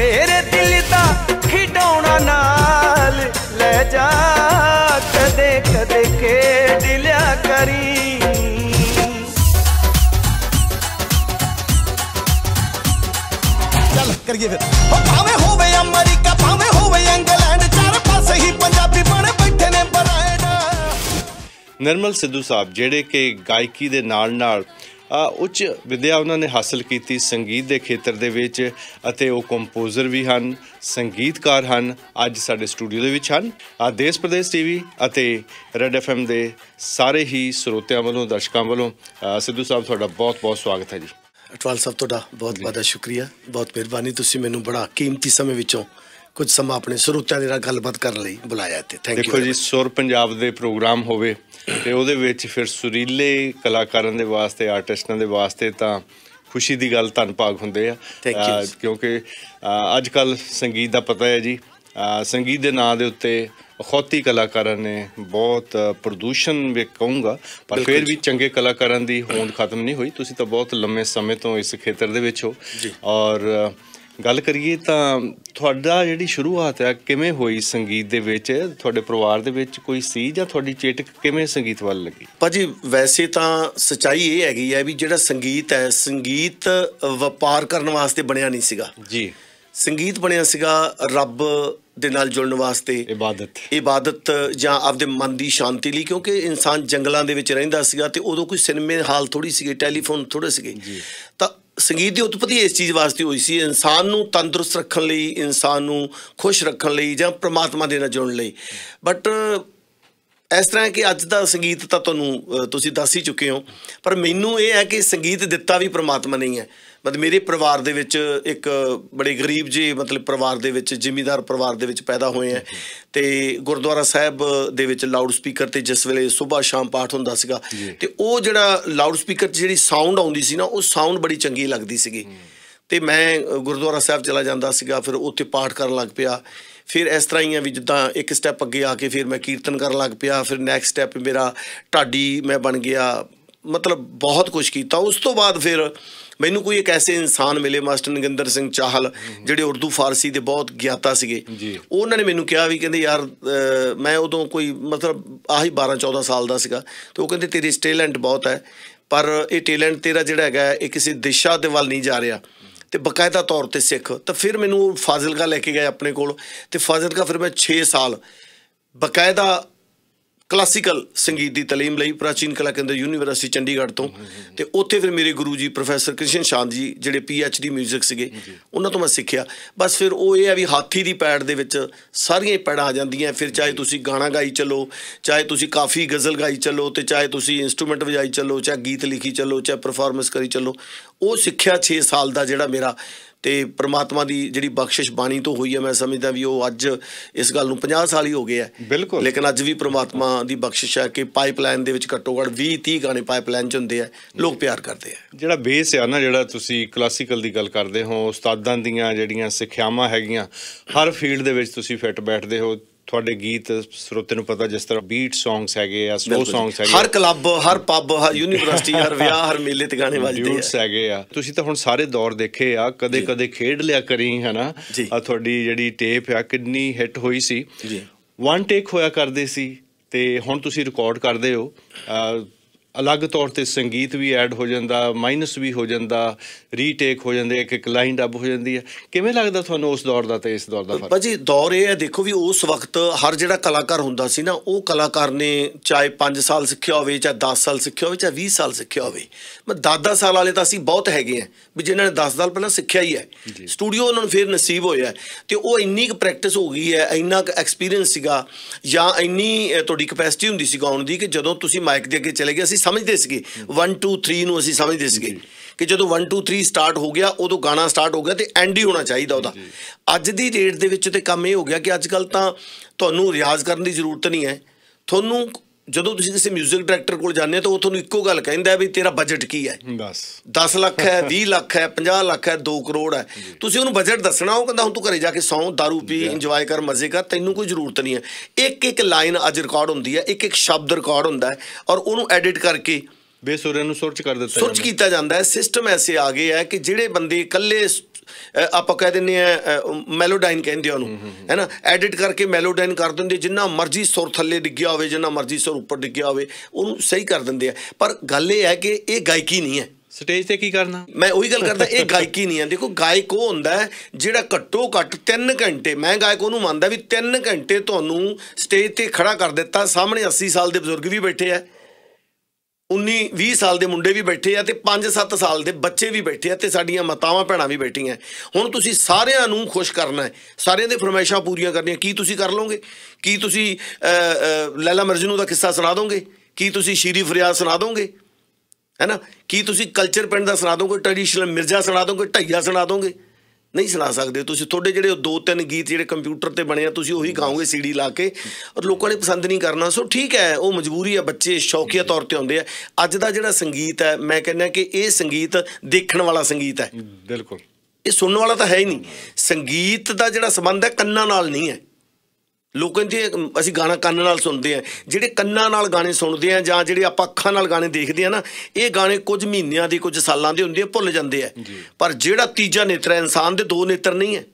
ਮੇਰੇ ਦਿਲ ਦਾ ਖਿਡਾਉਣਾ ਨਾਲ ਲੈ ਜਾ ਕਦੇ ਕਦੇ ਦਿਲਿਆ ਕਰੀ ਚੱਲ ਕਰੀਏ ਫਿਰ ਭਾਵੇਂ ਹੋਵੇ ਅਮਰੀਕਾ ਭਾਵੇਂ ਹੋਵੇ ਇੰਗਲੈਂਡ ਚਾਰ ਪਾਸੇ ਹੀ ਪੰਜਾਬੀ ਬਣ ਬੈਠੇ ਨੇ ਬਰਾਇਡਾ ਨਿਰਮਲ ਸਿੱਧੂ ਸਾਹਿਬ ਜਿਹੜੇ ਕਿ ਗਾਇਕੀ ਦੇ ਨਾਲ ਨਾਲ ਉੱਚ ਵਿਦਿਆ ਉਹਨਾਂ ਨੇ ਹਾਸਲ ਕੀਤੀ ਸੰਗੀਤ ਦੇ ਖੇਤਰ ਦੇ ਵਿੱਚ ਅਤੇ ਉਹ ਕੰਪੋਜ਼ਰ ਵੀ ਹਨ ਸੰਗੀਤਕਾਰ ਹਨ ਅੱਜ ਸਾਡੇ ਸਟੂਡੀਓ ਦੇ ਵਿੱਚ ਹਨ ਆ ਦੇਸ਼ ਪ੍ਰਦੇਸ਼ ਟੀਵੀ ਅਤੇ ਰੈਡ ਐਫ ਐਮ ਦੇ ਸਾਰੇ ਹੀ ਸਰੋਤਿਆਂ ਵੱਲੋਂ ਦਰਸ਼ਕਾਂ ਵੱਲੋਂ ਸਿੱਧੂ ਸਾਹਿਬ ਤੁਹਾਡਾ ਬਹੁਤ-ਬਹੁਤ ਸਵਾਗਤ ਹੈ ਜੀ ਅਟਵਾਲ ਸਾਹਿਬ ਤੁਹਾਡਾ ਬਹੁਤ-ਬਹੁਤ ਸ਼ੁਕਰੀਆ ਬਹੁਤ ਮਿਹਰਬਾਨੀ ਤੁਸੀਂ ਮੈਨੂੰ ਬੜਾ ਕੀਮਤੀ ਸਮੇਂ ਵਿੱਚੋਂ ਕੁਝ ਸਮਾਂ ਆਪਣੇ ਸਰੋਤਿਆਂ ਦੇ ਨਾਲ ਗੱਲਬਾਤ ਕਰਨ ਲਈ ਬੁਲਾਇਆ ਤੇ ਥੈਂਕ ਯੂ ਦੇਖੋ ਜੀ ਸੁਰ ਪੰਜਾਬ ਦੇ ਪ੍ਰੋਗਰਾਮ ਹੋਵੇ ਤੇ ਉਹਦੇ ਵਿੱਚ ਫਿਰ ਸੁਰੀਲੇ ਕਲਾਕਾਰਾਂ ਦੇ ਵਾਸਤੇ ਆਰਟਿਸਟਾਂ ਦੇ ਵਾਸਤੇ ਤਾਂ ਖੁਸ਼ੀ ਦੀ ਗੱਲ ਧੰਨ ਹੁੰਦੇ ਆ ਕਿਉਂਕਿ ਅੱਜ ਕੱਲ ਸੰਗੀਤ ਦਾ ਪਤਾ ਹੈ ਜੀ ਸੰਗੀਤ ਦੇ ਨਾਂ ਦੇ ਉੱਤੇ ਖੋਤੀ ਕਲਾਕਾਰਾਂ ਨੇ ਬਹੁਤ ਪ੍ਰਦੂਸ਼ਣ ਵੀ ਕਹੂੰਗਾ ਪਰ ਫਿਰ ਵੀ ਚੰਗੇ ਕਲਾਕਾਰਾਂ ਦੀ ਹੋਂਦ ਖਤਮ ਨਹੀਂ ਹੋਈ ਤੁਸੀਂ ਤਾਂ ਬਹੁਤ ਲੰਮੇ ਸਮੇਂ ਤੋਂ ਇਸ ਖੇਤਰ ਦੇ ਵਿੱਚ ਹੋ ਔਰ ਗੱਲ ਕਰੀਏ ਤਾਂ ਤੁਹਾਡਾ ਜਿਹੜੀ ਸ਼ੁਰੂਆਤ ਹੈ ਕਿਵੇਂ ਹੋਈ ਸੰਗੀਤ ਦੇ ਵਿੱਚ ਤੁਹਾਡੇ ਪਰਿਵਾਰ ਦੇ ਵਿੱਚ ਕੋਈ ਸੀ ਜਾਂ ਤੁਹਾਡੀ ਚੇਟਕ ਕਿਵੇਂ ਸੰਗੀਤ ਵੱਲ ਲੱਗੀ ਭਾਜੀ ਵੈਸੇ ਤਾਂ ਸਚਾਈ ਇਹ ਹੈਗੀ ਹੈ ਵੀ ਜਿਹੜਾ ਸੰਗੀਤ ਹੈ ਸੰਗੀਤ ਵਪਾਰ ਕਰਨ ਵਾਸਤੇ ਬਣਿਆ ਨਹੀਂ ਸੀਗਾ ਜੀ ਸੰਗੀਤ ਬਣਿਆ ਸੀਗਾ ਰੱਬ ਦੇ ਨਾਲ ਜੁੜਨ ਵਾਸਤੇ ਇਬਾਦਤ ਇਬਾਦਤ ਜਾਂ ਆਪਦੇ ਮਨ ਦੀ ਸ਼ਾਂਤੀ ਲਈ ਕਿਉਂਕਿ ਇਨਸਾਨ ਜੰਗਲਾਂ ਦੇ ਵਿੱਚ ਰਹਿੰਦਾ ਸੀਗਾ ਤੇ ਉਦੋਂ ਕੋਈ ਸਿਨੇਮੇ ਹਾਲ ਥੋੜੀ ਸੀਗੇ ਟੈਲੀਫੋਨ ਥੋੜੇ ਸੀਗੇ ਜੀ ਤਾਂ ਸੰਗੀਤ ਦੀ ਉਤਪਤੀ ਇਸ ਚੀਜ਼ ਵਾਸਤੇ ਹੋਈ ਸੀ ਇਨਸਾਨ ਨੂੰ ਤੰਦਰੁਸਤ ਰੱਖਣ ਲਈ ਇਨਸਾਨ ਨੂੰ ਖੁਸ਼ ਰੱਖਣ ਲਈ ਜਾਂ ਪ੍ਰਮਾਤਮਾ ਦੇ ਨਾਲ ਜੁੜਨ ਲਈ ਬਟ ਇਸ ਤਰ੍ਹਾਂ ਕਿ ਅੱਜ ਦਾ ਸੰਗੀਤ ਤਾਂ ਤੁਹਾਨੂੰ ਤੁਸੀਂ ਦੱਸ ਹੀ ਚੁੱਕੇ ਹੋ ਪਰ ਮੈਨੂੰ ਇਹ ਹੈ ਕਿ ਸੰਗੀਤ ਦਿੱਤਾ ਵੀ ਪ੍ਰਮਾਤਮਾ ਨਹੀਂ ਹੈ ਮਤਲਬ ਮੇਰੇ ਪਰਿਵਾਰ ਦੇ ਵਿੱਚ ਇੱਕ ਬੜੇ ਗਰੀਬ ਜੀ ਮਤਲਬ ਪਰਿਵਾਰ ਦੇ ਵਿੱਚ ਜ਼ਿਮੀਦਾਰ ਪਰਿਵਾਰ ਦੇ ਵਿੱਚ ਪੈਦਾ ਹੋਏ ਆ ਤੇ ਗੁਰਦੁਆਰਾ ਸਾਹਿਬ ਦੇ ਵਿੱਚ ਲਾਊਡ ਸਪੀਕਰ ਤੇ ਜਿਸ ਵੇਲੇ ਸਵੇਰ ਸ਼ਾਮ ਪਾਠ ਹੁੰਦਾ ਸੀਗਾ ਤੇ ਉਹ ਜਿਹੜਾ ਲਾਊਡ ਸਪੀਕਰ ਜਿਹੜੀ ਸਾਊਂਡ ਆਉਂਦੀ ਸੀ ਨਾ ਉਹ ਸਾਊਂਡ ਬੜੀ ਚੰਗੀ ਲੱਗਦੀ ਸੀਗੀ ਤੇ ਮੈਂ ਗੁਰਦੁਆਰਾ ਸਾਹਿਬ ਚਲਾ ਜਾਂਦਾ ਸੀਗਾ ਫਿਰ ਉੱਥੇ ਪਾਠ ਕਰਨ ਲੱਗ ਪਿਆ ਫਿਰ ਇਸ ਤਰ੍ਹਾਂ ਹੀ ਆ ਵੀ ਜਿੱਦਾਂ ਇੱਕ ਸਟੈਪ ਅੱਗੇ ਆ ਕੇ ਫਿਰ ਮੈਂ ਕੀਰਤਨ ਕਰਨ ਲੱਗ ਪਿਆ ਫਿਰ ਨੈਕਸਟ ਸਟੈਪ ਮੇਰਾ ਢਾਡੀ ਮੈਂ ਬਣ ਗਿਆ ਮਤਲਬ ਬਹੁਤ ਕੁਝ ਕੀਤਾ ਉਸ ਤੋਂ ਬਾਅਦ ਫਿਰ ਮੈਨੂੰ ਕੋਈ ਇੱਕ ਐਸੇ ਇਨਸਾਨ ਮਿਲੇ ਮਾਸਟਰ ਨਗਿੰਦਰ ਸਿੰਘ ਚਾਹਲ ਜਿਹੜੇ ਉਰਦੂ ਫਾਰਸੀ ਦੇ ਬਹੁਤ ਗਿਆਤਾ ਸੀਗੇ ਉਹਨਾਂ ਨੇ ਮੈਨੂੰ ਕਿਹਾ ਵੀ ਕਹਿੰਦੇ ਯਾਰ ਮੈਂ ਉਦੋਂ ਕੋਈ ਮਤਲਬ ਆਹੀ 12 14 ਸਾਲ ਦਾ ਸੀਗਾ ਤੇ ਉਹ ਕਹਿੰਦੇ ਤੇਰੀ ਟੈਲੈਂਟ ਬਹੁਤ ਹੈ ਪਰ ਇਹ ਟੈਲੈਂਟ ਤੇਰਾ ਜਿਹੜਾ ਹੈਗਾ ਇਹ ਕਿਸੇ ਦਿਸ਼ਾ ਦੇ ਵੱਲ ਨਹੀਂ ਜਾ ਰਿਹਾ ਤੇ ਬਕਾਇਦਾ ਤੌਰ ਤੇ ਸਿੱਖ ਤਾਂ ਫਿਰ ਮੈਨੂੰ ਫਾਜ਼ਿਲਕਾ ਲੈ ਕੇ ਗਏ ਆਪਣੇ ਕੋਲ ਤੇ ਫਾਜ਼ਿਲਕਾ ਫਿਰ ਮੈਂ 6 ਸਾਲ ਬਕਾਇਦਾ ਕਲਾਸੀਕਲ ਸੰਗੀਤ ਦੀ تعلیم ਲਈ ਪ੍ਰਾਚੀਨ ਕਲਾ ਕੇਂਦਰ ਯੂਨੀਵਰਸਿਟੀ ਚੰਡੀਗੜ੍ਹ ਤੋਂ ਤੇ ਉੱਥੇ ਫਿਰ ਮੇਰੇ ਗੁਰੂ ਜੀ ਪ੍ਰੋਫੈਸਰ ਕ੍ਰਿਸ਼ਨ ਸ਼ਾਂਤ ਜੀ ਜਿਹੜੇ ਪੀ ਐਚ ਡੀ 뮤직 ਸੀਗੇ ਉਹਨਾਂ ਤੋਂ ਮੈਂ ਸਿੱਖਿਆ ਬਸ ਫਿਰ ਉਹ ਇਹ ਆ ਵੀ ਹਾਥੀ ਦੀ ਪੈੜ ਦੇ ਵਿੱਚ ਸਾਰੀਆਂ ਪੈੜਾਂ ਆ ਜਾਂਦੀਆਂ ਫਿਰ ਚਾਹੇ ਤੁਸੀਂ ਗਾਣਾ ਗਾਈ ਚੱਲੋ ਚਾਹੇ ਤੁਸੀਂ ਕਾਫੀ ਗਜ਼ਲ ਗਾਈ ਚੱਲੋ ਤੇ ਚਾਹੇ ਤੁਸੀਂ ਇਨਸਟਰੂਮੈਂਟ ਵਜਾਈ ਚੱਲੋ ਚਾਹੇ ਗੀਤ ਲਿਖੀ ਚੱਲੋ ਚਾਹੇ ਪਰਫਾਰਮੈਂਸ ਕਰੀ ਚੱਲੋ ਉਹ ਸਿੱਖਿਆ 6 ਸਾਲ ਦਾ ਜਿਹੜਾ ਮੇਰਾ ਤੇ ਪ੍ਰਮਾਤਮਾ ਦੀ ਜਿਹੜੀ ਬਖਸ਼ਿਸ਼ ਬਾਣੀ ਤੋਂ ਹੋਈ ਹੈ ਮੈਂ ਸਮਝਦਾ ਵੀ ਉਹ ਅੱਜ ਇਸ ਗੱਲ ਨੂੰ 50 ਸਾਲ ਹੀ ਹੋ ਗਏ ਆ ਲੇਕਿਨ ਅੱਜ ਵੀ ਪ੍ਰਮਾਤਮਾ ਦੀ ਬਖਸ਼ਿਸ਼ ਹੈ ਕਿ ਪਾਈਪਲਾਈਨ ਦੇ ਵਿੱਚ ਘੱਟੋ ਘੱਟ 20 30 ਗਾਣੇ ਪਾਈਪਲਾਈਨ 'ਚ ਹੁੰਦੇ ਆ ਲੋਕ ਪਿਆਰ ਕਰਦੇ ਆ ਜਿਹੜਾ ਬੇਸ ਆ ਨਾ ਜਿਹੜਾ ਤੁਸੀਂ ਕਲਾਸੀਕਲ ਦੀ ਗੱਲ ਕਰਦੇ ਹੋ ਉਸਤਾਦਾਂ ਦੀਆਂ ਜਿਹੜੀਆਂ ਸਿੱਖਿਆਵਾਂ ਹੈਗੀਆਂ ਹਰ ਫੀਲਡ ਦੇ ਵਿੱਚ ਤੁਸੀਂ ਫਿੱਟ ਬੈਠਦੇ ਹੋ ਤੁਹਾਡੇ ਗੀਤ ਸਰੋਤੇ ਨੂੰ ਪਤਾ ਜਿਸ ਤਰ੍ਹਾਂ ਬੀਟ ਸੌਂਗਸ ਹੈਗੇ ਆ ਸਲੋ ਸੌਂਗਸ ਹੈਗੇ ਹਰ ਕਲੱਬ ਹਰ ਪੱਬ ਹਰ ਯੂਨੀਵਰਸਿਟੀ ਹਰ ਵਿਆਹ ਹਰ ਮੇਲੇ ਤੇ ਗਾਣੇ ਵੱਜਦੇ ਆ ਹੈਗੇ ਆ ਤੁਸੀਂ ਤਾਂ ਹੁਣ ਸਾਰੇ ਦੌਰ ਦੇਖੇ ਆ ਕਦੇ ਕਦੇ ਖੇਡ ਲਿਆ ਕਰੀ ਹਨਾ ਆ ਤੁਹਾਡੀ ਜਿਹੜੀ ਟੇਪ ਆ ਕਿੰਨੀ ਹਿੱਟ ਹੋਈ ਸੀ ਜੀ ਵਨ ਟੇਕ ਹੋਇਆ ਕਰਦੇ ਸੀ ਤੇ ਹੁਣ ਤੁਸੀਂ ਰਿਕਾਰਡ ਕਰਦੇ ਹੋ ਅਲੱਗ ਤੌਰ ਤੇ ਸੰਗੀਤ ਵੀ ਐਡ ਹੋ ਜਾਂਦਾ ਮਾਈਨਸ ਵੀ ਹੋ ਜਾਂਦਾ ਰੀਟੇਕ ਹੋ ਜਾਂਦੇ ਇੱਕ ਇੱਕ ਲਾਈਨ ਡੱਬ ਹੋ ਜਾਂਦੀ ਹੈ ਕਿਵੇਂ ਲੱਗਦਾ ਤੁਹਾਨੂੰ ਉਸ ਦੌਰ ਦਾ ਤੇ ਇਸ ਦੌਰ ਦਾ ਫਰਕ ਭਾਜੀ ਦੌਰ ਇਹ ਹੈ ਦੇਖੋ ਵੀ ਉਸ ਵਕਤ ਹਰ ਜਿਹੜਾ ਕਲਾਕਾਰ ਹੁੰਦਾ ਸੀ ਨਾ ਉਹ ਕਲਾਕਾਰ ਨੇ ਚਾਹੇ 5 ਸਾਲ ਸਿੱਖਿਆ ਹੋਵੇ ਚਾਹੇ 10 ਸਾਲ ਸਿੱਖਿਆ ਹੋਵੇ ਚਾਹੇ 20 ਸਾਲ ਸਿੱਖਿਆ ਹੋਵੇ ਮੈਂ ਦਾਦਾ ਸਾਲ ਵਾਲੇ ਤਾਂ ਅਸੀਂ ਬਹੁਤ ਹੈਗੇ ਆ ਵੀ ਜਿਨ੍ਹਾਂ ਨੇ 10 ਸਾਲ ਪਹਿਲਾਂ ਸਿੱਖਿਆ ਹੀ ਹੈ ਸਟੂਡੀਓ ਉਹਨਾਂ ਨੂੰ ਫੇਰ ਨਸੀਬ ਹੋਇਆ ਤੇ ਉਹ ਇੰਨੀ ਕੁ ਪ੍ਰੈਕਟਿਸ ਹੋ ਗਈ ਹੈ ਇੰਨਾ ਕੁ ਐਕਸਪੀਰੀਅੰਸ ਸੀਗਾ ਜਾਂ ਇੰਨੀ ਤੁਹਾਡੀ ਕਪੈਸਿਟੀ ਹੁੰਦੀ ਸੀ ਗਾਉਣ ਦੀ ਕਿ ਜਦੋਂ ਤੁਸੀਂ ਮਾਈਕ ਦੇ ਅੱਗੇ ਚਲੇ ਗਏ ਸਮਝਦੇ ਸੀਗੇ 1 2 3 ਨੂੰ ਅਸੀਂ ਸਮਝਦੇ ਸੀਗੇ ਕਿ ਜਦੋਂ 1 2 3 ਸਟਾਰਟ ਹੋ ਗਿਆ ਉਦੋਂ ਗਾਣਾ ਸਟਾਰਟ ਹੋ ਗਿਆ ਤੇ ਐਂਡ ਹੀ ਹੋਣਾ ਚਾਹੀਦਾ ਉਹਦਾ ਅੱਜ ਦੀ ਡੇਟ ਦੇ ਵਿੱਚ ਤੇ ਕੰਮ ਇਹ ਹੋ ਗਿਆ ਕਿ ਅੱਜ ਕੱਲ ਤਾਂ ਤੁਹਾਨੂੰ ਰਿਆਜ਼ ਕਰਨ ਦੀ ਜ਼ਰੂਰਤ ਨਹੀਂ ਹੈ ਤੁਹਾਨੂੰ ਜਦੋਂ ਤੁਸੀਂ ਕਿਸੇ 뮤직 ਡਾਇਰੈਕਟਰ ਕੋਲ ਜਾਂਦੇ ਹੋ ਤਾਂ ਉਹ ਤੁਹਾਨੂੰ ਇੱਕੋ ਗੱਲ ਕਹਿੰਦਾ ਵੀ ਤੇਰਾ ਬਜਟ ਕੀ ਹੈ ਬਸ 10 ਲੱਖ ਹੈ 20 ਲੱਖ ਹੈ 50 ਲੱਖ ਹੈ 2 ਕਰੋੜ ਹੈ ਤੁਸੀਂ ਉਹਨੂੰ ਬਜਟ ਦੱਸਣਾ ਉਹ ਕਹਿੰਦਾ ਹੁਣ ਤੂੰ ਘਰੇ ਜਾ ਕੇ ਸੌਂ दारू ਪੀ ਇੰਜੋਏ ਕਰ ਮਜ਼ੇ ਕਰ ਤੈਨੂੰ ਕੋਈ ਜ਼ਰੂਰਤ ਨਹੀਂ ਹੈ ਇੱਕ ਇੱਕ ਲਾਈਨ ਅੱਜ ਰਿਕਾਰਡ ਹੁੰਦੀ ਹੈ ਇੱਕ ਇੱਕ ਸ਼ਬਦ ਰਿਕਾਰਡ ਹੁੰਦਾ ਹੈ ਔਰ ਉਹਨੂੰ ਐਡਿਟ ਕਰਕੇ ਬੇਸੁਰਿਆਂ ਨੂੰ ਸਰਚ ਕਰ ਦਿੱਤਾ ਸਰਚ ਕੀਤਾ ਜਾਂਦਾ ਹੈ ਸਿਸਟਮ ਐਸੇ ਆ ਗਏ ਹੈ ਕਿ ਜਿਹੜੇ ਬੰਦੇ ਇਕੱਲੇ ਆਪਾਂ ਕਹਿ ਦਿੰਨੇ ਆ ਮੈਲੋਡਾਈਨ ਕਹਿੰਦੇ ਉਹਨੂੰ ਹੈਨਾ ਐਡਿਟ ਕਰਕੇ ਮੈਲੋਡਾਈਨ ਕਰ ਦਿੰਦੇ ਜਿੰਨਾ ਮਰਜ਼ੀ ਸੁਰ ਥੱਲੇ ਡਿੱਗਿਆ ਹੋਵੇ ਜਿੰਨਾ ਮਰਜ਼ੀ ਸੁਰ ਉੱਪਰ ਡਿੱਗਿਆ ਹੋਵੇ ਉਹਨੂੰ ਸਹੀ ਕਰ ਦਿੰਦੇ ਆ ਪਰ ਗੱਲ ਇਹ ਹੈ ਕਿ ਇਹ ਗਾਇਕੀ ਨਹੀਂ ਹੈ ਸਟੇਜ ਤੇ ਕੀ ਕਰਨਾ ਮੈਂ ਉਹੀ ਗੱਲ ਕਰਦਾ ਇਹ ਗਾਇਕੀ ਨਹੀਂ ਹੈ ਦੇਖੋ ਗਾਇਕ ਉਹ ਹੁੰਦਾ ਹੈ ਜਿਹੜਾ ਘੱਟੋ ਘੱਟ 3 ਘੰਟੇ ਮੈਂ ਗਾਇਕ ਉਹਨੂੰ ਮੰਨਦਾ ਵੀ 3 ਘੰਟੇ ਤੁਹਾਨੂੰ ਸਟੇਜ ਤੇ ਖੜਾ ਕਰ ਦਿੱਤਾ ਸਾਹਮਣੇ 80 ਸਾਲ ਦੇ ਬਜ਼ੁਰਗ ਵੀ ਬੈਠੇ ਆ 19 20 ਸਾਲ ਦੇ ਮੁੰਡੇ ਵੀ ਬੈਠੇ ਆ ਤੇ 5-7 ਸਾਲ ਦੇ ਬੱਚੇ ਵੀ ਬੈਠੇ ਆ ਤੇ ਸਾਡੀਆਂ ਮਾਤਾਵਾਂ ਭੈਣਾਂ ਵੀ ਬੈਠੀਆਂ ਹੁਣ ਤੁਸੀਂ ਸਾਰਿਆਂ ਨੂੰ ਖੁਸ਼ ਕਰਨਾ ਹੈ ਸਾਰਿਆਂ ਦੇ ਫਰਮਾਇਸ਼ਾਂ ਪੂਰੀਆਂ ਕਰਨੀਆਂ ਕੀ ਤੁਸੀਂ ਕਰ ਲਓਗੇ ਕੀ ਤੁਸੀਂ ਲੈਲਾ ਮਰਜਨੂ ਦਾ ਕਿੱਸਾ ਸੁਣਾ ਦੋਗੇ ਕੀ ਤੁਸੀਂ ਸ਼ੀਰੀ ਫਰਿਆਦ ਸੁਣਾ ਦੋਗੇ ਹੈਨਾ ਕੀ ਤੁਸੀਂ ਕਲਚਰ ਪਿੰਡ ਦਾ ਸੁਣਾ ਦੋਗੇ ਟ੍ਰੈਡੀਸ਼ਨਲ ਮਿਰਜ਼ਾ ਸੁਣਾ ਦੋਗੇ ਢਈਆ ਸੁਣਾ ਦੋਗੇ ਨਹੀਂ ਸੁਣਾ ਸਕਦੇ ਤੁਸੀਂ ਤੁਹਾਡੇ ਜਿਹੜੇ ਦੋ ਤਿੰਨ ਗੀਤ ਜਿਹੜੇ ਕੰਪਿਊਟਰ ਤੇ ਬਣੇ ਆ ਤੁਸੀਂ ਉਹੀ ਗਾਓਗੇ ਸੀਡੀ ਲਾ ਕੇ ਔਰ ਲੋਕਾਂ ਨੇ ਪਸੰਦ ਨਹੀਂ ਕਰਨਾ ਸੋ ਠੀਕ ਹੈ ਉਹ ਮਜਬੂਰੀ ਆ ਬੱਚੇ ਸ਼ੌਕੀਆ ਤੌਰ ਤੇ ਆਉਂਦੇ ਆ ਅੱਜ ਦਾ ਜਿਹੜਾ ਸੰਗੀਤ ਹੈ ਮੈਂ ਕਹਿੰਦਾ ਕਿ ਇਹ ਸੰਗੀਤ ਦੇਖਣ ਵਾਲਾ ਸੰਗੀਤ ਹੈ ਬਿਲਕੁਲ ਇਹ ਸੁਣਨ ਵਾਲਾ ਤਾਂ ਹੈ ਹੀ ਨਹੀਂ ਸੰਗੀਤ ਦਾ ਜਿਹੜਾ ਸਬੰਧ ਹੈ ਕੰਨਾਂ ਨਾਲ ਨਹੀਂ ਹੈ ਲੋਕ ਦੇ ਅਸੀਂ ਗਾਣਾ ਕੰਨ ਨਾਲ ਸੁਣਦੇ ਆ ਜਿਹੜੇ ਕੰਨਾਂ ਨਾਲ ਗਾਣੇ ਸੁਣਦੇ ਆ ਜਾਂ ਜਿਹੜੇ ਆਪਾਂ ਅੱਖਾਂ ਨਾਲ ਗਾਣੇ ਦੇਖਦੇ ਆ ਨਾ ਇਹ ਗਾਣੇ ਕੁਝ ਮਹੀਨਿਆਂ ਦੇ ਕੁਝ ਸਾਲਾਂ ਦੇ ਹੁੰਦੇ ਆ ਭੁੱਲ ਜਾਂਦੇ ਆ ਪਰ ਜਿਹੜਾ ਤੀਜਾ ਨੇਤਰ ਹੈ ਇਨਸਾਨ ਦੇ ਦੋ ਨੇਤਰ ਨਹੀਂ ਹੈ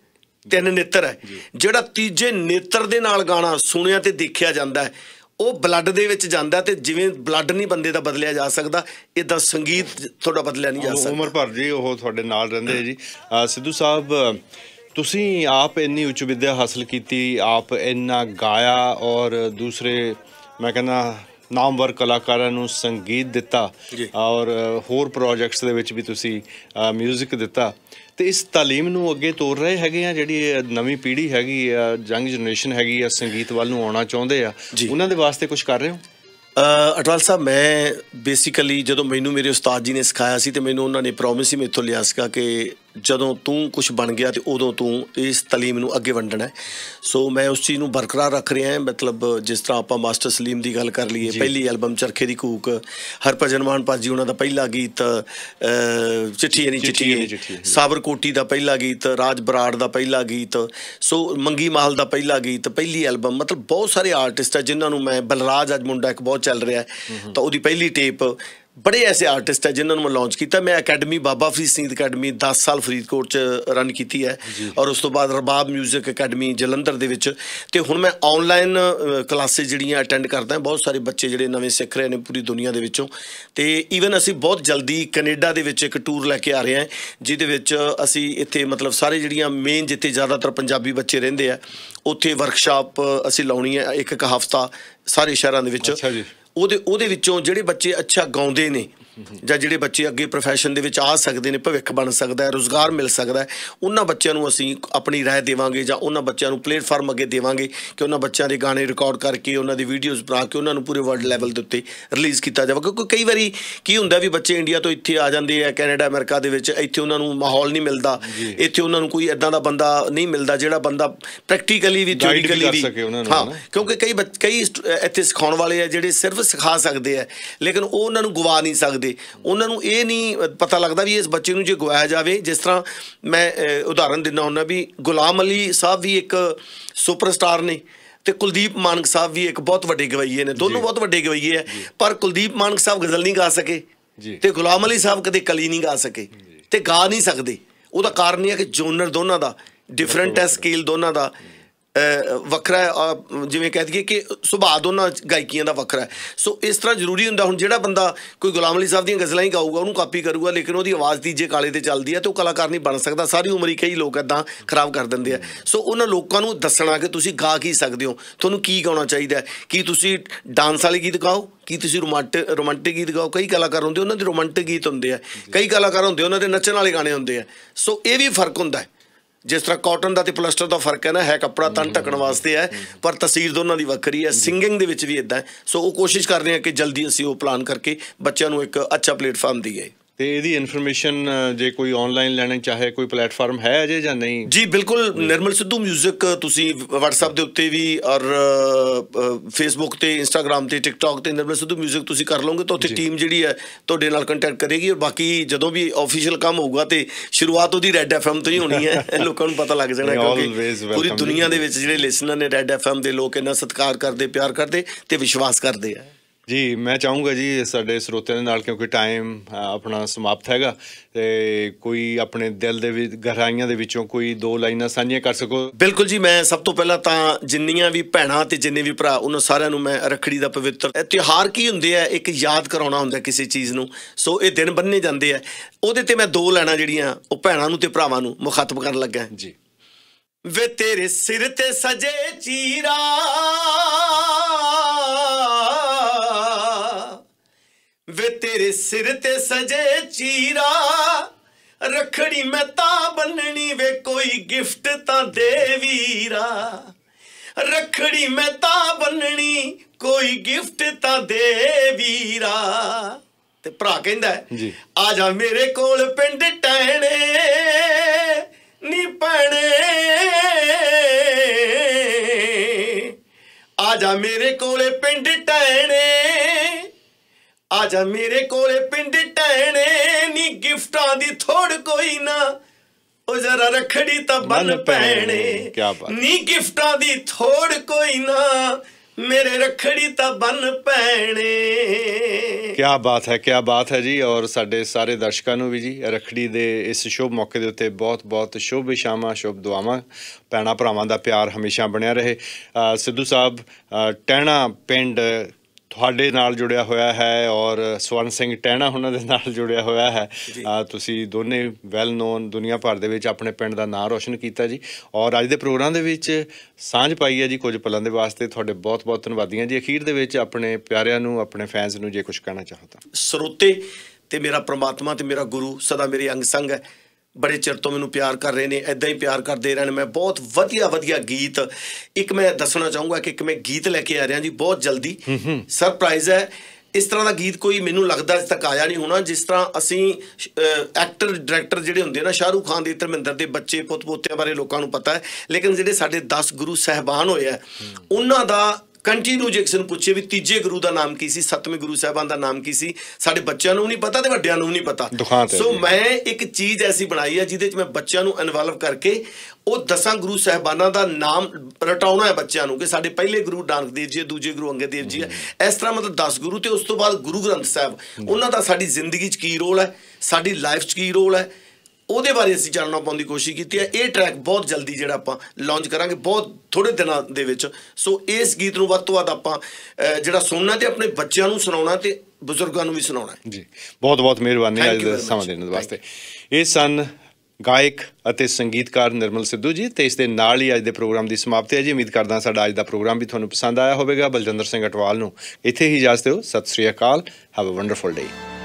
ਤਿੰਨ ਨੇਤਰ ਹੈ ਜਿਹੜਾ ਤੀਜੇ ਨੇਤਰ ਦੇ ਨਾਲ ਗਾਣਾ ਸੁਣਿਆ ਤੇ ਦੇਖਿਆ ਜਾਂਦਾ ਹੈ ਉਹ ਬਲੱਡ ਦੇ ਵਿੱਚ ਜਾਂਦਾ ਤੇ ਜਿਵੇਂ ਬਲੱਡ ਨਹੀਂ ਬੰਦੇ ਦਾ ਬਦਲਿਆ ਜਾ ਸਕਦਾ ਇਦਾਂ ਸੰਗੀਤ ਤੁਹਾਡਾ ਬਦਲਿਆ ਨਹੀਂ ਜਾ ਸਕਦਾ ਉਮਰ ਭਰ ਜੀ ਉਹ ਤੁਹਾਡੇ ਨਾਲ ਰਹਿੰਦੇ ਜੀ ਸਿੱਧੂ ਸਾਹਿਬ ਤੁਸੀਂ ਆਪ ਇੰਨੀ ਉੱਚ ਵਿਦਿਆ ਹਾਸਲ ਕੀਤੀ ਆਪ ਇੰਨਾ ਗਾਇਆ ਔਰ ਦੂਸਰੇ ਮੈਂ ਕਹਿੰਦਾ ਨਾਮਵਰ ਕਲਾਕਾਰਾਂ ਨੂੰ ਸੰਗੀਤ ਦਿੱਤਾ ਔਰ ਹੋਰ ਪ੍ਰੋਜੈਕਟਸ ਦੇ ਵਿੱਚ ਵੀ ਤੁਸੀਂ 뮤직 ਦਿੱਤਾ ਤੇ ਇਸ تعلیم ਨੂੰ ਅੱਗੇ ਤੋਰ ਰਹੇ ਹੈਗੇ ਆ ਜਿਹੜੀ ਨਵੀਂ ਪੀੜ੍ਹੀ ਹੈਗੀ ਆ ਜੰਗ ਜਨਰੇਸ਼ਨ ਹੈਗੀ ਆ ਸੰਗੀਤ ਵੱਲ ਨੂੰ ਆਉਣਾ ਚਾਹੁੰਦੇ ਆ ਉਹਨਾਂ ਦੇ ਵਾਸਤੇ ਕੁਝ ਕਰ ਰਹੇ ਹੋ ਅਟਵਾਲ ਸਾਹਿਬ ਮੈਂ ਬੇਸਿਕਲੀ ਜਦੋਂ ਮੈਨੂੰ ਮੇਰੇ ਉਸਤਾਦ ਜੀ ਨੇ ਸਿਖਾਇਆ ਸੀ ਤੇ ਮੈਨੂੰ ਉਹਨਾਂ ਨੇ ਪ੍ਰੋਮਿਸ ਹੀ ਮੇਥੋਂ ਲਿਆ ਸੀਗਾ ਕਿ ਜਦੋਂ ਤੂੰ ਕੁਝ ਬਣ ਗਿਆ ਤੇ ਉਦੋਂ ਤੂੰ ਇਸ ਤਾਲੀਮ ਨੂੰ ਅੱਗੇ ਵੰਡਣਾ ਸੋ ਮੈਂ ਉਸ ਚੀਜ਼ ਨੂੰ ਬਰਕਰਾਰ ਰੱਖ ਰਿਹਾ ਹਾਂ ਮਤਲਬ ਜਿਸ ਤਰ੍ਹਾਂ ਆਪਾਂ ਮਾਸਟਰ ਸਲੀਮ ਦੀ ਗੱਲ ਕਰ ਲਈਏ ਪਹਿਲੀ ਐਲਬਮ ਚਰਖੇ ਦੀ ਕੂਕ ਹਰਭਜਨ ਮਾਨ ਪਾਜੀ ਉਹਨਾਂ ਦਾ ਪਹਿਲਾ ਗੀਤ ਚਿੱਠੀ ਨਹੀਂ ਚਿੱਠੀ ਸਾਬਰ ਕੋਟੀ ਦਾ ਪਹਿਲਾ ਗੀਤ ਰਾਜ ਬਰਾੜ ਦਾ ਪਹਿਲਾ ਗੀਤ ਸੋ ਮੰਗੀ ਮਾਹਲ ਦਾ ਪਹਿਲਾ ਗੀਤ ਪਹਿਲੀ ਐਲਬਮ ਮਤਲਬ ਬਹੁਤ ਸਾਰੇ ਆਰਟਿਸਟ ਆ ਜਿਨ੍ਹਾਂ ਨੂੰ ਮੈਂ ਬਲਰਾਜ ਅੱਜ ਮੁੰਡਾ ਇੱਕ ਬਹੁਤ ਚੱਲ ਰਿਹਾ ਤਾਂ ਉਹਦੀ ਪਹਿਲੀ ਟੇਪ ਬੜੇ ਐਸੇ ਆਰਟਿਸਟ ਹੈ ਜਿਨ੍ਹਾਂ ਨੂੰ ਮੈਂ ਲਾਂਚ ਕੀਤਾ ਮੈਂ ਅਕੈਡਮੀ ਬਾਬਾ ਫਰੀਦ ਸਿੰਘ ਅਕੈਡਮੀ 10 ਸਾਲ ਫਰੀਦਕੋਟ ਚ ਰਨ ਕੀਤੀ ਹੈ ਔਰ ਉਸ ਤੋਂ ਬਾਅਦ ਰਬਾਬ 뮤직 ਅਕੈਡਮੀ ਜਲੰਧਰ ਦੇ ਵਿੱਚ ਤੇ ਹੁਣ ਮੈਂ ਆਨਲਾਈਨ ਕਲਾਸੇ ਜਿਹੜੀਆਂ ਅਟੈਂਡ ਕਰਦਾ ਬਹੁਤ ਸਾਰੇ ਬੱਚੇ ਜਿਹੜੇ ਨਵੇਂ ਸਿੱਖ ਰਹੇ ਨੇ ਪੂਰੀ ਦੁਨੀਆ ਦੇ ਵਿੱਚੋਂ ਤੇ ਈਵਨ ਅਸੀਂ ਬਹੁਤ ਜਲਦੀ ਕੈਨੇਡਾ ਦੇ ਵਿੱਚ ਇੱਕ ਟੂਰ ਲੈ ਕੇ ਆ ਰਹੇ ਹਾਂ ਜਿਹਦੇ ਵਿੱਚ ਅਸੀਂ ਇੱਥੇ ਮਤਲਬ ਸਾਰੇ ਜਿਹੜੀਆਂ ਮੇਨ ਜਿੱਥੇ ਜ਼ਿਆਦਾਤਰ ਪੰਜਾਬੀ ਬੱਚੇ ਰਹਿੰਦੇ ਆ ਉੱਥੇ ਵਰਕਸ਼ਾਪ ਅਸੀਂ ਲਾਉਣੀ ਹੈ ਇੱਕ ਇੱਕ ਹਫਤਾ ਸਾਰੇ ਸ਼ਹਿਰਾਂ ਦੇ ਵਿੱਚ ਅੱਛਾ ਜੀ ਉਹਦੇ ਉਹਦੇ ਵਿੱਚੋਂ ਜਿਹੜੇ ਬੱਚੇ ਅੱਛਾ ਗਾਉਂਦੇ ਨੇ ਜਾਂ ਜਿਹੜੇ ਬੱਚੇ ਅੱਗੇ profession ਦੇ ਵਿੱਚ ਆ ਸਕਦੇ ਨੇ ਭਵਿੱਖ ਬਣ ਸਕਦਾ ਹੈ ਰੋਜ਼ਗਾਰ ਮਿਲ ਸਕਦਾ ਹੈ ਉਹਨਾਂ ਬੱਚਿਆਂ ਨੂੰ ਅਸੀਂ ਆਪਣੀ رائے ਦੇਵਾਂਗੇ ਜਾਂ ਉਹਨਾਂ ਬੱਚਿਆਂ ਨੂੰ ਪਲੇਟਫਾਰਮ ਅੱਗੇ ਦੇਵਾਂਗੇ ਕਿ ਉਹਨਾਂ ਬੱਚਿਆਂ ਦੇ ਗਾਣੇ ਰਿਕਾਰਡ ਕਰਕੇ ਉਹਨਾਂ ਦੀ ਵੀਡੀਓਜ਼ ਬਣਾ ਕੇ ਉਹਨਾਂ ਨੂੰ ਪੂਰੇ ਵਰਲਡ ਲੈਵਲ ਦੇ ਉੱਤੇ ਰਿਲੀਜ਼ ਕੀਤਾ ਜਾਵੇ ਕਿਉਂਕਿ ਕਈ ਵਾਰੀ ਕੀ ਹੁੰਦਾ ਵੀ ਬੱਚੇ ਇੰਡੀਆ ਤੋਂ ਇੱਥੇ ਆ ਜਾਂਦੇ ਆ ਕੈਨੇਡਾ ਅਮਰੀਕਾ ਦੇ ਵਿੱਚ ਇੱਥੇ ਉਹਨਾਂ ਨੂੰ ਮਾਹੌਲ ਨਹੀਂ ਮਿਲਦਾ ਇੱਥੇ ਉਹਨਾਂ ਨੂੰ ਕੋਈ ਐਦਾਂ ਦਾ ਬੰਦਾ ਨਹੀਂ ਮਿਲਦਾ ਜਿਹੜਾ ਬੰਦਾ ਪ੍ਰੈਕਟੀਕਲੀ ਵੀ ਥਿਓਰੀਕਲੀ ਵੀ ਹਾਂ ਕਿਉਂਕਿ ਕਈ ਕਈ ਇੱਥੇ ਸਿਖਾਉਣ ਵਾਲੇ ਆ ਜਿਹੜੇ ਸਿਰਫ ਸਿਖਾ ਸਕਦੇ ਆ ਲੇਕਿਨ ਉਹ ਉਹਨਾਂ ਨੂੰ ਗਵਾ ਨਹੀਂ ਸਕਦੇ ਦੇ ਉਹਨਾਂ ਨੂੰ ਇਹ ਨਹੀਂ ਪਤਾ ਲੱਗਦਾ ਵੀ ਇਸ ਬੱਚੇ ਨੂੰ ਜੇ ਗਵਾਇਆ ਜਾਵੇ ਜਿਸ ਤਰ੍ਹਾਂ ਮੈਂ ਉਦਾਹਰਨ ਦਿੰਦਾ ਹੁੰਦਾ ਵੀ ਗੁਲਾਮ ਅਲੀ ਸਾਹਿਬ ਵੀ ਇੱਕ ਸੁਪਰਸਟਾਰ ਨੇ ਤੇ ਕੁਲਦੀਪ ਮਾਨਕ ਸਾਹਿਬ ਵੀ ਇੱਕ ਬਹੁਤ ਵੱਡੇ ਗਵਈਏ ਨੇ ਦੋਨੋਂ ਬਹੁਤ ਵੱਡੇ ਗਵਈਏ ਆ ਪਰ ਕੁਲਦੀਪ ਮਾਨਕ ਸਾਹਿਬ ਗਜ਼ਲ ਨਹੀਂ ਗਾ ਸਕੇ ਤੇ ਗੁਲਾਮ ਅਲੀ ਸਾਹਿਬ ਕਦੇ ਕਲੀ ਨਹੀਂ ਗਾ ਸਕੇ ਤੇ ਗਾ ਨਹੀਂ ਸਕਦੇ ਉਹਦਾ ਕਾਰਨ ਇਹ ਹੈ ਕਿ ਜੋਨਰ ਦੋਨਾਂ ਦਾ ਡਿਫਰੈਂਟ ਹੈ ਸਕੇਲ ਦੋਨਾਂ ਦਾ ਵੱਖਰਾ ਹੈ ਜਿਵੇਂ ਕਹਿ ਦਈਏ ਕਿ ਸੁਭਾਅ ਦੋਨਾਂ ਗਾਇਕੀਆਂ ਦਾ ਵੱਖਰਾ ਹੈ ਸੋ ਇਸ ਤਰ੍ਹਾਂ ਜ਼ਰੂਰੀ ਹੁੰਦਾ ਹੁਣ ਜਿਹੜਾ ਬੰਦਾ ਕੋਈ ਗੁਲਾਮ ਅਲੀ ਸਾਹਿਬ ਦੀਆਂ ਗਜ਼ਲਾਂ ਹੀ ਗਾਊਗਾ ਉਹਨੂੰ ਕਾਪੀ ਕਰੂਗਾ ਲੇਕਿਨ ਉਹਦੀ ਆਵਾਜ਼ ਤੀਜੇ ਕਾਲੇ ਤੇ ਚੱਲਦੀ ਹੈ ਤੇ ਉਹ ਕਲਾਕਾਰ ਨਹੀਂ ਬਣ ਸਕਦਾ ਸਾਰੀ ਉਮਰ ਹੀ ਕਈ ਲੋਕ ਇਦਾਂ ਖਰਾਬ ਕਰ ਦਿੰਦੇ ਆ ਸੋ ਉਹਨਾਂ ਲੋਕਾਂ ਨੂੰ ਦੱਸਣਾ ਕਿ ਤੁਸੀਂ ਗਾ ਕੀ ਸਕਦੇ ਹੋ ਤੁਹਾਨੂੰ ਕੀ ਗਾਉਣਾ ਚਾਹੀਦਾ ਕੀ ਤੁਸੀਂ ਡਾਂਸ ਵਾਲੇ ਗੀਤ ਗਾਓ ਕੀ ਤੁਸੀਂ ਰੋਮਾਂਟਿਕ ਰੋਮਾਂਟਿਕ ਗੀਤ ਗਾਓ ਕਈ ਕਲਾਕਾਰ ਹੁੰਦੇ ਉਹਨਾਂ ਦੇ ਰੋਮਾਂਟਿਕ ਗੀਤ ਹੁੰਦੇ ਆ ਕਈ ਕਲਾਕਾਰ ਹੁੰਦੇ ਉਹਨਾਂ ਦੇ ਨੱਚਣ ਵਾਲੇ ਗਾਣੇ ਹੁੰਦੇ ਆ ਸੋ ਇਹ ਵੀ ਫਰਕ ਹੁੰਦਾ ਹੈ ਜਿਸ ਤਰ੍ਹਾਂ ਕਾਟਨ ਦਾ ਤੇ ਪਲਸਟਰ ਦਾ ਫਰਕ ਹੈ ਨਾ ਹੈ ਕੱਪੜਾ ਤਨ ਟਕਣ ਵਾਸਤੇ ਹੈ ਪਰ ਤਸਵੀਰ ਦੋਨਾਂ ਦੀ ਵੱਖਰੀ ਹੈ ਸਿੰਗਿੰਗ ਦੇ ਵਿੱਚ ਵੀ ਇਦਾਂ ਸੋ ਉਹ ਕੋਸ਼ਿਸ਼ ਕਰ ਰਹੇ ਆ ਕਿ ਜਲਦੀ ਅਸੀਂ ਉਹ ਪਲਾਨ ਕਰਕੇ ਬੱਚਿਆਂ ਨੂੰ ਇੱਕ ਅੱਛਾ ਪਲੇਟਫਾਰਮ ਦਈਏ ਤੇ ਇਹਦੀ ਇਨਫੋਰਮੇਸ਼ਨ ਜੇ ਕੋਈ ਆਨਲਾਈਨ ਲੈਣਾ ਚਾਹੇ ਕੋਈ ਪਲੇਟਫਾਰਮ ਹੈ ਅਜੇ ਜਾਂ ਨਹੀਂ ਜੀ ਬਿਲਕੁਲ ਨਿਰਮਲ ਸਿੱਧੂ 뮤직 ਤੁਸੀਂ WhatsApp ਦੇ ਉੱਤੇ ਵੀ ਔਰ Facebook ਤੇ Instagram ਤੇ TikTok ਤੇ ਨਿਰਮਲ ਸਿੱਧੂ 뮤직 ਤੁਸੀਂ ਕਰ ਲਓਗੇ ਤਾਂ ਉੱਥੇ ਟੀਮ ਜਿਹੜੀ ਹੈ ਤੁਹਾਡੇ ਨਾਲ ਕੰਟੈਕਟ ਕਰੇਗੀ ਔਰ ਬਾਕੀ ਜਦੋਂ ਵੀ ਆਫੀਸ਼ੀਅਲ ਕੰਮ ਹੋਊਗਾ ਤੇ ਸ਼ੁਰੂਆਤ ਉਹਦੀ ਰੈਡ ਐਫਐਮ ਤੋਂ ਹੀ ਹੋਣੀ ਹੈ ਲੋਕਾਂ ਨੂੰ ਪਤਾ ਲੱਗ ਜਾਣਾ ਕਿਉਂਕਿ ਪੂਰੀ ਦੁਨੀਆ ਦੇ ਵਿੱਚ ਜਿਹੜੇ ਲਿਸਨਰ ਨੇ ਰੈਡ ਐਫਐਮ ਦੇ ਲੋਕ ਇਹਨਾਂ ਸਤਿਕਾਰ ਕਰਦੇ ਪਿਆਰ ਕਰਦੇ ਤੇ ਵਿਸ਼ਵਾਸ ਕਰਦੇ ਆ ਜੀ ਮੈਂ ਚਾਹੂੰਗਾ ਜੀ ਸਾਡੇ ਸਰੋਤਿਆਂ ਦੇ ਨਾਲ ਕਿਉਂਕਿ ਟਾਈਮ ਆਪਣਾ ਸਮਾਪਤ ਹੈਗਾ ਤੇ ਕੋਈ ਆਪਣੇ ਦਿਲ ਦੇ ਵਿੱਚ ਗਹਿਰਾਈਆਂ ਦੇ ਵਿੱਚੋਂ ਕੋਈ ਦੋ ਲਾਈਨਾਂ ਸਾਂਝੀਆਂ ਕਰ ਸਕੋ ਬਿਲਕੁਲ ਜੀ ਮੈਂ ਸਭ ਤੋਂ ਪਹਿਲਾਂ ਤਾਂ ਜਿੰਨੀਆਂ ਵੀ ਭੈਣਾਂ ਤੇ ਜਿੰਨੇ ਵੀ ਭਰਾ ਉਹਨਾਂ ਸਾਰਿਆਂ ਨੂੰ ਮੈਂ ਰਖੜੀ ਦਾ ਪਵਿੱਤਰ ਤਿਉਹਾਰ ਕੀ ਹੁੰਦੇ ਆ ਇੱਕ ਯਾਦ ਕਰਾਉਣਾ ਹੁੰਦਾ ਕਿਸੇ ਚੀਜ਼ ਨੂੰ ਸੋ ਇਹ ਦਿਨ ਬੰਨੇ ਜਾਂਦੇ ਆ ਉਹਦੇ ਤੇ ਮੈਂ ਦੋ ਲਾਈਨਾਂ ਜਿਹੜੀਆਂ ਉਹ ਭੈਣਾਂ ਨੂੰ ਤੇ ਭਰਾਵਾਂ ਨੂੰ ਮੁਖਾਤਬ ਕਰਨ ਲੱਗਾ ਜੀ ਵੇ ਤੇਰੇ ਸਿਰ ਤੇ ਸਜੇ ਚੀਰਾ ਦੇ ਸਿਰ ਤੇ ਸਜੇ ਚੀਰਾ ਰਖੜੀ ਮੈਂ ਤਾਂ ਬੰਨਣੀ ਵੇ ਕੋਈ ਗਿਫਟ ਤਾਂ ਦੇ ਵੀਰਾ ਰਖੜੀ ਮੈਂ ਤਾਂ ਬੰਨਣੀ ਕੋਈ ਗਿਫਟ ਤਾਂ ਦੇ ਵੀਰਾ ਤੇ ਭਰਾ ਕਹਿੰਦਾ ਆ ਜਾ ਮੇਰੇ ਕੋਲ ਪਿੰਡ ਟਹਿਣੇ ਨੀ ਪੜੇ ਆ ਜਾ ਮੇਰੇ ਕੋਲੇ ਪਿੰਡ ਟਹਿਣੇ ਆ ਜਾ ਮੇਰੇ ਕੋਲੇ ਪਿੰਡ ਟਹਿਣੇ ਨੀ ਗਿਫਟਾਂ ਦੀ ਥੋੜ ਕੋਈ ਨਾ ਉਹ ਜ਼ਰਾ ਰਖੜੀ ਤਾਂ ਬਨ ਪੈਣੇ ਨੀ ਗਿਫਟਾਂ ਦੀ ਥੋੜ ਕੋਈ ਨਾ ਮੇਰੇ ਰਖੜੀ ਤਾਂ ਬਨ ਪੈਣੇ ਕੀ ਬਾਤ ਹੈ ਕੀ ਬਾਤ ਹੈ ਜੀ ਔਰ ਸਾਡੇ ਸਾਰੇ ਦਰਸ਼ਕਾਂ ਨੂੰ ਵੀ ਜੀ ਰਖੜੀ ਦੇ ਇਸ ਸ਼ੁਭ ਮੌਕੇ ਦੇ ਉੱਤੇ ਬਹੁਤ-ਬਹੁਤ ਸ਼ੁਭ ਸ਼ਾਮਾ ਸ਼ੁਭ ਦੁਆਵਾਂ ਪੈਣਾ ਭਰਾਵਾਂ ਦਾ ਪਿਆਰ ਹਮੇਸ਼ਾ ਬਣਿਆ ਰਹੇ ਸਿੱਧੂ ਸਾਹਿਬ ਟਹਿਣਾ ਪਿੰਡ ਤੁਹਾਡੇ ਨਾਲ ਜੁੜਿਆ ਹੋਇਆ ਹੈ ਔਰ ਸਵਰਨ ਸਿੰਘ ਟਹਿਣਾ ਉਹਨਾਂ ਦੇ ਨਾਲ ਜੁੜਿਆ ਹੋਇਆ ਹੈ ਤੁਸੀਂ ਦੋਨੇ ਵੈਲ ਨੋਨ ਦੁਨੀਆ ਭਰ ਦੇ ਵਿੱਚ ਆਪਣੇ ਪਿੰਡ ਦਾ ਨਾਮ ਰੋਸ਼ਨ ਕੀਤਾ ਜੀ ਔਰ ਅੱਜ ਦੇ ਪ੍ਰੋਗਰਾਮ ਦੇ ਵਿੱਚ ਸਾਂਝ ਪਾਈ ਹੈ ਜੀ ਕੁਝ ਪਲਾਂ ਦੇ ਵਾਸਤੇ ਤੁਹਾਡੇ ਬਹੁਤ-ਬਹੁਤ ਧੰਨਵਾਦੀਆਂ ਜੀ ਅਖੀਰ ਦੇ ਵਿੱਚ ਆਪਣੇ ਪਿਆਰਿਆਂ ਨੂੰ ਆਪਣੇ ਫੈਨਸ ਨੂੰ ਜੇ ਕੁਝ ਕਹਿਣਾ ਚਾਹੋ ਤਾਂ ਸਰੋਤੇ ਤੇ ਮੇਰਾ ਪ੍ਰਮਾਤਮਾ ਤੇ ਮੇਰਾ ਗੁਰੂ ਸਦਾ ਮੇਰੇ ਅੰਗ ਸੰਗ ਹੈ ਬੜੇ ਚਿਰ ਤੋਂ ਮੈਨੂੰ ਪਿਆਰ ਕਰ ਰਹੇ ਨੇ ਐਦਾਂ ਹੀ ਪਿਆਰ ਕਰਦੇ ਰਹਿਣ ਮੈਂ ਬਹੁਤ ਵਧੀਆ ਵਧੀਆ ਗੀਤ ਇੱਕ ਮੈਂ ਦੱਸਣਾ ਚਾਹੂੰਗਾ ਕਿ ਇੱਕ ਮੈਂ ਗੀਤ ਲੈ ਕੇ ਆ ਰਿਹਾ ਜੀ ਬਹੁਤ ਜਲਦੀ ਸਰਪ੍ਰਾਈਜ਼ ਹੈ ਇਸ ਤਰ੍ਹਾਂ ਦਾ ਗੀਤ ਕੋਈ ਮੈਨੂੰ ਲੱਗਦਾ ਅਜੇ ਤੱਕ ਆਇਆ ਨਹੀਂ ਹੋਣਾ ਜਿਸ ਤਰ੍ਹਾਂ ਅਸੀਂ ਐਕਟਰ ਡਾਇਰੈਕਟਰ ਜਿਹੜੇ ਹੁੰਦੇ ਨਾ ਸ਼ਾਹਰੂਖ ਖਾਨ ਦੇ ਧਰਮਿੰਦਰ ਦੇ ਬੱਚੇ ਪੁੱਤ ਪੋਤਿਆਂ ਬਾਰੇ ਲੋਕਾਂ ਨੂੰ ਪਤਾ ਹੈ ਲੇਕਿਨ ਜਿਹੜੇ ਸਾਡੇ 10 ਗੁਰੂ ਸਹਿਬਾਨ ਹੋਏ ਆ ਉਹਨਾਂ ਦਾ ਕੰਟੀਨਿਊ ਜੇਕਸਨ ਪੁੱਛੇ ਵੀ ਤੀਜੇ ਗੁਰੂ ਦਾ ਨਾਮ ਕੀ ਸੀ ਸਤਵੇਂ ਗੁਰੂ ਸਾਹਿਬਾਨ ਦਾ ਨਾਮ ਕੀ ਸੀ ਸਾਡੇ ਬੱਚਿਆਂ ਨੂੰ ਨਹੀਂ ਪਤਾ ਤੇ ਵੱਡਿਆਂ ਨੂੰ ਨਹੀਂ ਪਤਾ ਸੋ ਮੈਂ ਇੱਕ ਚੀਜ਼ ਐਸੀ ਬਣਾਈ ਹੈ ਜਿਹਦੇ ਵਿੱਚ ਮੈਂ ਬੱਚਿਆਂ ਨੂੰ ਇਨਵੋਲਵ ਕਰਕੇ ਉਹ ਦਸਾਂ ਗੁਰੂ ਸਾਹਿਬਾਨਾਂ ਦਾ ਨਾਮ ਰਟਾਉਣਾ ਹੈ ਬੱਚਿਆਂ ਨੂੰ ਕਿ ਸਾਡੇ ਪਹਿਲੇ ਗੁਰੂ ਨਾਨਕ ਦੇਵ ਜੀ ਦੂਜੇ ਗੁਰੂ ਅੰਗਦ ਦੇਵ ਜੀ ਇਸ ਤਰ੍ਹਾਂ ਮਤਲਬ 10 ਗੁਰੂ ਤੇ ਉਸ ਤੋਂ ਬਾਅਦ ਗੁਰੂ ਗ੍ਰੰਥ ਸਾਹਿਬ ਉਹਨਾਂ ਦਾ ਸਾਡੀ ਜ਼ਿੰਦਗੀ 'ਚ ਕੀ ਰੋਲ ਹੈ ਸਾਡੀ ਲਾਈਫ 'ਚ ਕੀ ਰੋਲ ਹੈ ਉਹਦੇ ਬਾਰੇ ਅਸੀਂ ਜਾਣਨਾ ਪਾਉਣ ਦੀ ਕੋਸ਼ਿਸ਼ ਕੀਤੀ ਹੈ ਇਹ ਟਰੈਕ ਬਹੁਤ ਜਲਦੀ ਜਿਹੜਾ ਆਪਾਂ ਲਾਂਚ ਕਰਾਂਗੇ ਬਹੁਤ ਥੋੜੇ ਦਿਨਾਂ ਦੇ ਵਿੱਚ ਸੋ ਇਸ ਗੀਤ ਨੂੰ ਵੱਧ ਤੋਂ ਵੱਧ ਆਪਾਂ ਜਿਹੜਾ ਸੁਣਨਾ ਤੇ ਆਪਣੇ ਬੱਚਿਆਂ ਨੂੰ ਸੁਣਾਉਣਾ ਤੇ ਬਜ਼ੁਰਗਾਂ ਨੂੰ ਵੀ ਸੁਣਾਉਣਾ ਹੈ ਜੀ ਬਹੁਤ ਬਹੁਤ ਮਿਹਰਬਾਨੀ ਅੱਜ ਦਾ ਸਮਾਂ ਦੇਣ ਵਾਸਤੇ ਇਹ ਸਨ ਗਾਇਕ ਅਤੇ ਸੰਗੀਤਕਾਰ ਨਿਰਮਲ ਸਿੱਧੂ ਜੀ ਤੇ ਇਸ ਦੇ ਨਾਲ ਹੀ ਅੱਜ ਦੇ ਪ੍ਰੋਗਰਾਮ ਦੀ ਸਮਾਪਤੀ ਹੈ ਜੀ ਉਮੀਦ ਕਰਦਾ ਸਾਡਾ ਅੱਜ ਦਾ ਪ੍ਰੋਗਰਾਮ ਵੀ ਤੁਹਾਨੂੰ ਪਸੰਦ ਆਇਆ ਹੋਵੇਗਾ ਬਲਜਿੰਦਰ ਸਿੰਘ ਅਟਵਾਲ ਨੂੰ ਇੱਥੇ ਹੀ ਜਾਸਤੇ ਹੋ ਸਤਿ ਸ੍ਰੀ ਅਕਾਲ ਹੈਵ ਅ ਵੰਡਰਫੁਲ ਡੇ